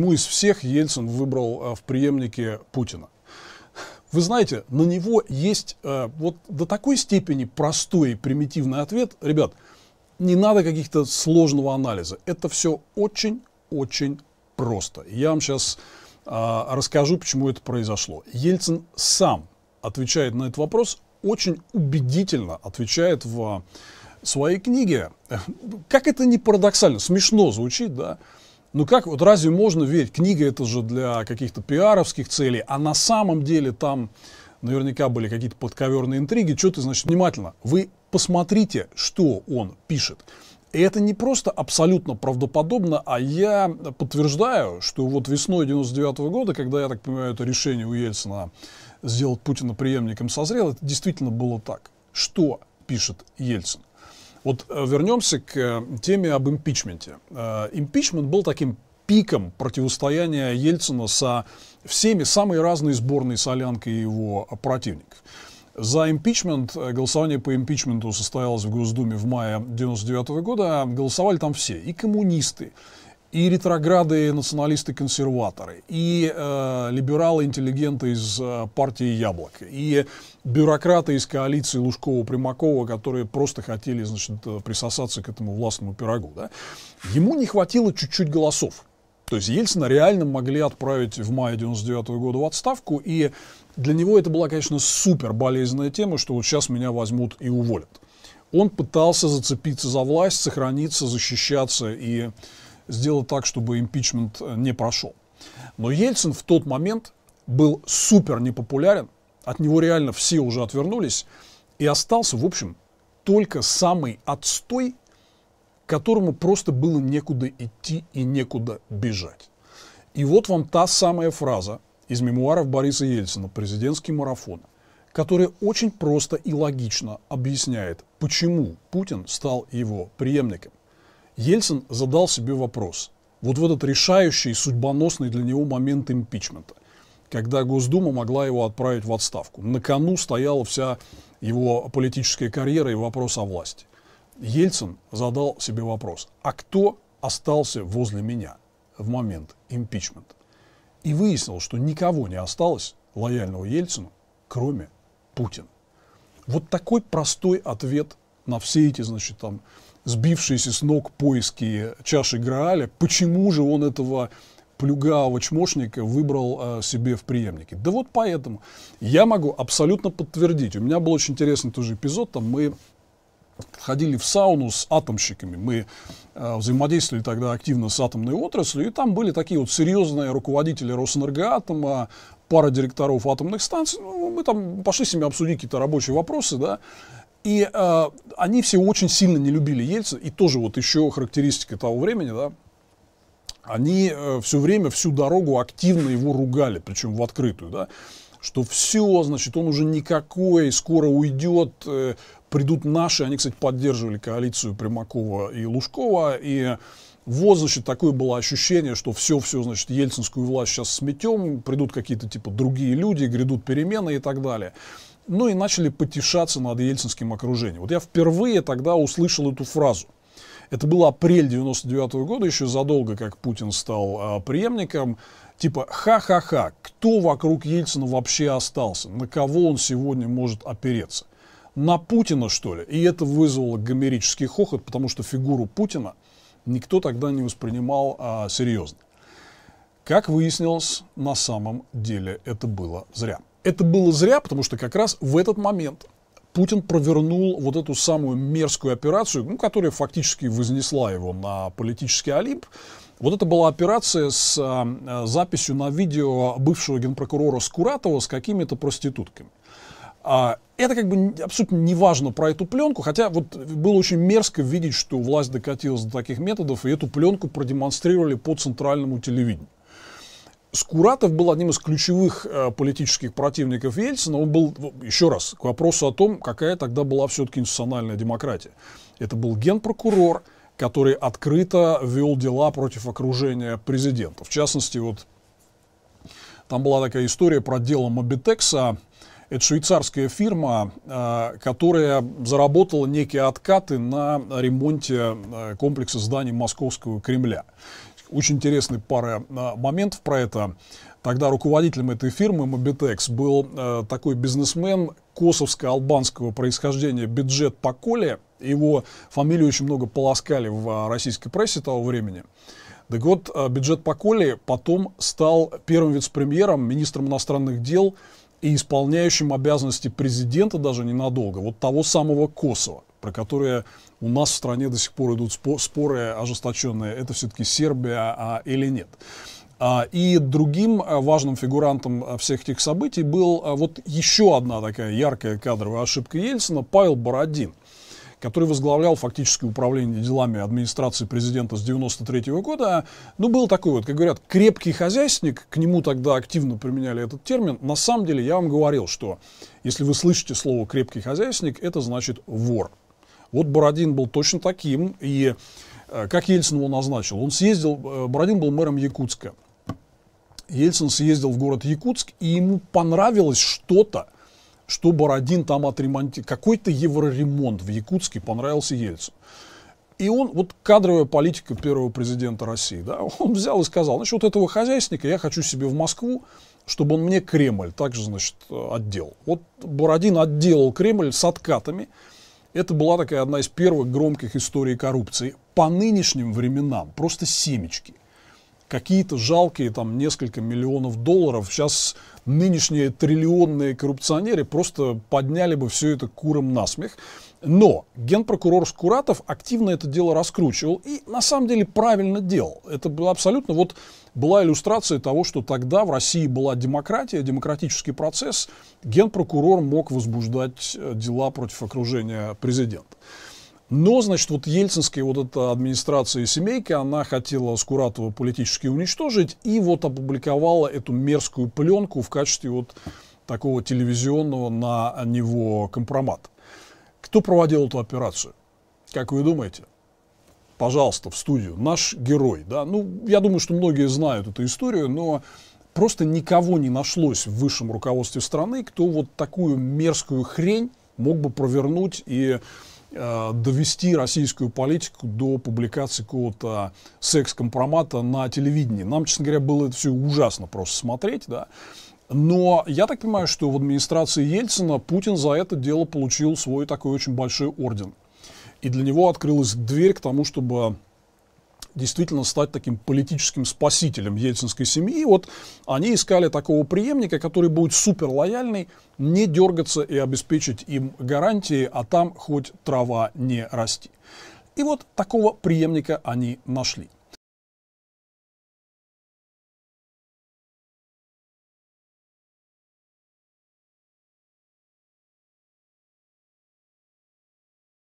почему из всех Ельцин выбрал э, в преемнике Путина. Вы знаете, на него есть э, вот до такой степени простой и примитивный ответ. Ребят, не надо каких-то сложного анализа. Это все очень-очень просто. Я вам сейчас а, расскажу, почему это произошло. Ельцин сам отвечает на этот вопрос, очень убедительно отвечает в своей книге. Как это не парадоксально, смешно звучит, да? Ну как, вот разве можно верить? Книга это же для каких-то пиаровских целей, а на самом деле там наверняка были какие-то подковерные интриги. Что ты, значит, внимательно? Вы посмотрите, что он пишет. И это не просто абсолютно правдоподобно, а я подтверждаю, что вот весной 99 года, когда, я так понимаю, это решение у Ельцина сделать Путина преемником созрело, это действительно было так. Что пишет Ельцин? Вот э, вернемся к э, теме об импичменте. Э, импичмент был таким пиком противостояния Ельцина со всеми самой разной сборной солянкой его противников. За импичмент, голосование по импичменту состоялось в Госдуме в мае 1999 года, а голосовали там все, и коммунисты, и ретрограды националисты-консерваторы, и э, либералы-интеллигенты из э, партии яблок и бюрократы из коалиции Лужкова-Примакова, которые просто хотели значит, э, присосаться к этому властному пирогу. Да? Ему не хватило чуть-чуть голосов. То есть Ельцина реально могли отправить в мае 99 -го года в отставку, и для него это была, конечно, супер болезненная тема, что вот сейчас меня возьмут и уволят. Он пытался зацепиться за власть, сохраниться, защищаться и сделать так, чтобы импичмент э, не прошел. Но Ельцин в тот момент был супер непопулярен, от него реально все уже отвернулись, и остался, в общем, только самый отстой, которому просто было некуда идти и некуда бежать. И вот вам та самая фраза из мемуаров Бориса Ельцина «Президентский марафон», которая очень просто и логично объясняет, почему Путин стал его преемником. Ельцин задал себе вопрос, вот в этот решающий, судьбоносный для него момент импичмента, когда Госдума могла его отправить в отставку. На кону стояла вся его политическая карьера и вопрос о власти. Ельцин задал себе вопрос, а кто остался возле меня в момент импичмента? И выяснил, что никого не осталось лояльного Ельцину, кроме Путина. Вот такой простой ответ на все эти, значит, там, сбившиеся с ног поиски чаши Грааля, почему же он этого плюгавого чмошника выбрал э, себе в преемнике. Да вот поэтому я могу абсолютно подтвердить. У меня был очень интересный тоже эпизод. Там мы ходили в сауну с атомщиками. Мы э, взаимодействовали тогда активно с атомной отраслью. И там были такие вот серьезные руководители Росэнергоатома, пара директоров атомных станций. Ну, мы там пошли с ними обсудить какие-то рабочие вопросы, да. И э, они все очень сильно не любили Ельца, и тоже вот еще характеристика того времени, да, они э, все время, всю дорогу активно его ругали, причем в открытую, да, что все, значит, он уже никакой, скоро уйдет, э, придут наши, они, кстати, поддерживали коалицию Примакова и Лужкова, и вот, значит, такое было ощущение, что все-все, значит, ельцинскую власть сейчас сметем, придут какие-то, типа, другие люди, грядут перемены и так далее ну и начали потешаться над ельцинским окружением. Вот я впервые тогда услышал эту фразу. Это был апрель 99 года, еще задолго, как Путин стал а, преемником. Типа, ха-ха-ха, кто вокруг Ельцина вообще остался? На кого он сегодня может опереться? На Путина, что ли? И это вызвало гомерический хохот, потому что фигуру Путина никто тогда не воспринимал а, серьезно. Как выяснилось, на самом деле это было зря. Это было зря, потому что как раз в этот момент Путин провернул вот эту самую мерзкую операцию, ну, которая фактически вознесла его на политический Олимп. Вот это была операция с а, записью на видео бывшего генпрокурора Скуратова с какими-то проститутками. А, это как бы абсолютно не важно про эту пленку, хотя вот было очень мерзко видеть, что власть докатилась до таких методов, и эту пленку продемонстрировали по центральному телевидению. Скуратов был одним из ключевых э, политических противников Ельцина. Он был, еще раз, к вопросу о том, какая тогда была все-таки институциональная демократия. Это был генпрокурор, который открыто вел дела против окружения президента. В частности, вот там была такая история про дело Мобитекса. Это швейцарская фирма, э, которая заработала некие откаты на ремонте э, комплекса зданий Московского Кремля. Очень интересный пара э, моментов про это. Тогда руководителем этой фирмы Mobitex был э, такой бизнесмен косовско-албанского происхождения Бюджет Поколе. Его фамилию очень много полоскали в э, российской прессе того времени. Так вот, э, бюджет поколе потом стал первым вице-премьером, министром иностранных дел и исполняющим обязанности президента даже ненадолго, вот того самого косова про которые у нас в стране до сих пор идут споры ожесточенные, это все-таки Сербия а, или нет. А, и другим а, важным фигурантом а, всех этих событий был вот еще одна такая яркая кадровая ошибка Ельцина, Павел Бородин который возглавлял фактически управление делами администрации президента с 1993 -го года, ну, был такой вот, как говорят, крепкий хозяйственник, к нему тогда активно применяли этот термин. На самом деле я вам говорил, что если вы слышите слово «крепкий хозяйственник», это значит «вор». Вот Бородин был точно таким, и э, как Ельцин его назначил? Он съездил, э, Бородин был мэром Якутска. Ельцин съездил в город Якутск, и ему понравилось что-то, что Бородин там отремонтировал. Какой-то евроремонт в Якутске понравился Ельцину. И он, вот кадровая политика первого президента России, да, он взял и сказал, значит, вот этого хозяйственника я хочу себе в Москву, чтобы он мне Кремль также, значит, э, отделал. Вот Бородин отделал Кремль с откатами, это была такая одна из первых громких историй коррупции по нынешним временам, просто семечки – какие-то жалкие там несколько миллионов долларов. Сейчас нынешние триллионные коррупционеры просто подняли бы все это куром на смех. Но генпрокурор Скуратов активно это дело раскручивал и на самом деле правильно делал. Это было абсолютно вот была иллюстрация того, что тогда в России была демократия, демократический процесс, генпрокурор мог возбуждать э, дела против окружения президента. Но, значит, вот ельцинская вот эта администрация семейка, она хотела Скуратова политически уничтожить и вот опубликовала эту мерзкую пленку в качестве вот такого телевизионного на него компромата. Кто проводил эту операцию? Как вы думаете? Пожалуйста, в студию. Наш герой. Да? Ну, я думаю, что многие знают эту историю, но просто никого не нашлось в высшем руководстве страны, кто вот такую мерзкую хрень мог бы провернуть и Э, довести российскую политику до публикации какого-то секс-компромата на телевидении. Нам, честно говоря, было это все ужасно просто смотреть, да. Но я так понимаю, что в администрации Ельцина Путин за это дело получил свой такой очень большой орден. И для него открылась дверь к тому, чтобы действительно стать таким политическим спасителем ельцинской семьи. И вот они искали такого преемника, который будет супер лояльный, не дергаться и обеспечить им гарантии, а там хоть трава не расти. И вот такого преемника они нашли.